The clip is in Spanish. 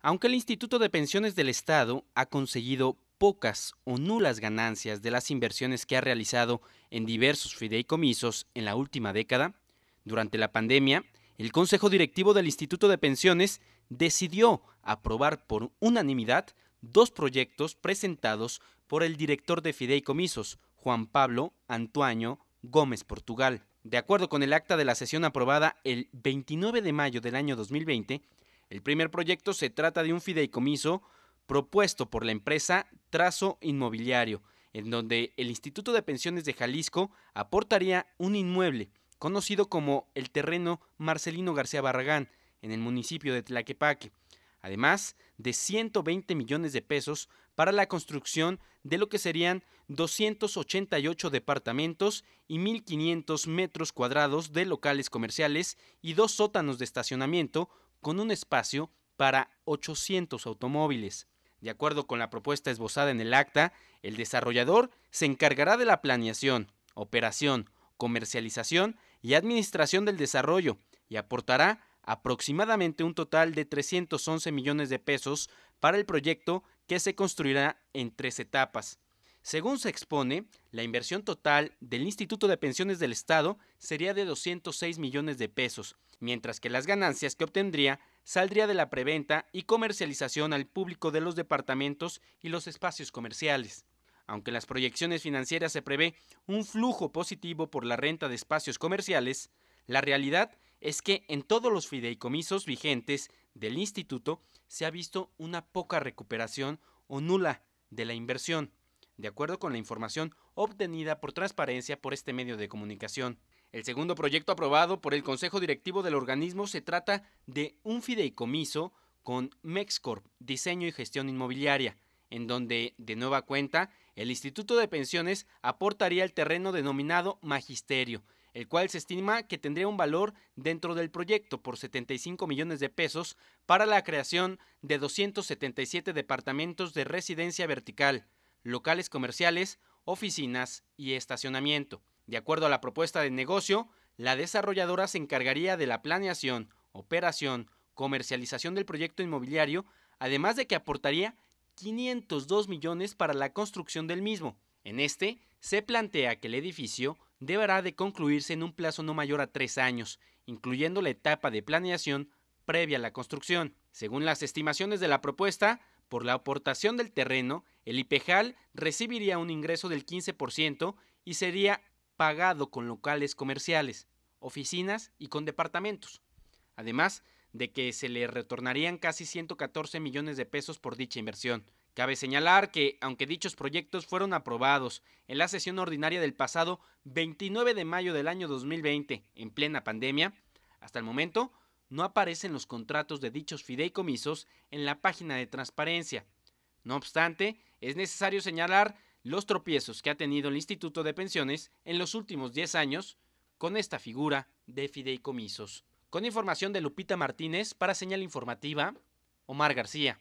Aunque el Instituto de Pensiones del Estado ha conseguido pocas o nulas ganancias de las inversiones que ha realizado en diversos fideicomisos en la última década, durante la pandemia, el Consejo Directivo del Instituto de Pensiones decidió aprobar por unanimidad dos proyectos presentados por el director de fideicomisos, Juan Pablo Antoño Gómez Portugal. De acuerdo con el acta de la sesión aprobada el 29 de mayo del año 2020, el primer proyecto se trata de un fideicomiso propuesto por la empresa Trazo Inmobiliario, en donde el Instituto de Pensiones de Jalisco aportaría un inmueble conocido como el terreno Marcelino García Barragán, en el municipio de Tlaquepaque, además de 120 millones de pesos para la construcción de lo que serían 288 departamentos y 1.500 metros cuadrados de locales comerciales y dos sótanos de estacionamiento con un espacio para 800 automóviles. De acuerdo con la propuesta esbozada en el acta, el desarrollador se encargará de la planeación, operación, comercialización y administración del desarrollo y aportará aproximadamente un total de 311 millones de pesos para el proyecto que se construirá en tres etapas. Según se expone, la inversión total del Instituto de Pensiones del Estado sería de 206 millones de pesos, mientras que las ganancias que obtendría saldría de la preventa y comercialización al público de los departamentos y los espacios comerciales. Aunque las proyecciones financieras se prevé un flujo positivo por la renta de espacios comerciales, la realidad es que en todos los fideicomisos vigentes del instituto se ha visto una poca recuperación o nula de la inversión de acuerdo con la información obtenida por transparencia por este medio de comunicación. El segundo proyecto aprobado por el Consejo Directivo del organismo se trata de un fideicomiso con Mexcorp, Diseño y Gestión Inmobiliaria, en donde, de nueva cuenta, el Instituto de Pensiones aportaría el terreno denominado Magisterio, el cual se estima que tendría un valor dentro del proyecto por 75 millones de pesos para la creación de 277 departamentos de residencia vertical, locales comerciales, oficinas y estacionamiento. De acuerdo a la propuesta de negocio, la desarrolladora se encargaría de la planeación, operación, comercialización del proyecto inmobiliario, además de que aportaría 502 millones para la construcción del mismo. En este, se plantea que el edificio deberá de concluirse en un plazo no mayor a tres años, incluyendo la etapa de planeación previa a la construcción. Según las estimaciones de la propuesta, por la aportación del terreno, el IPEJAL recibiría un ingreso del 15% y sería pagado con locales comerciales, oficinas y con departamentos. Además de que se le retornarían casi 114 millones de pesos por dicha inversión. Cabe señalar que, aunque dichos proyectos fueron aprobados en la sesión ordinaria del pasado 29 de mayo del año 2020, en plena pandemia, hasta el momento no aparecen los contratos de dichos fideicomisos en la página de transparencia. No obstante, es necesario señalar los tropiezos que ha tenido el Instituto de Pensiones en los últimos 10 años con esta figura de fideicomisos. Con información de Lupita Martínez para Señal Informativa, Omar García.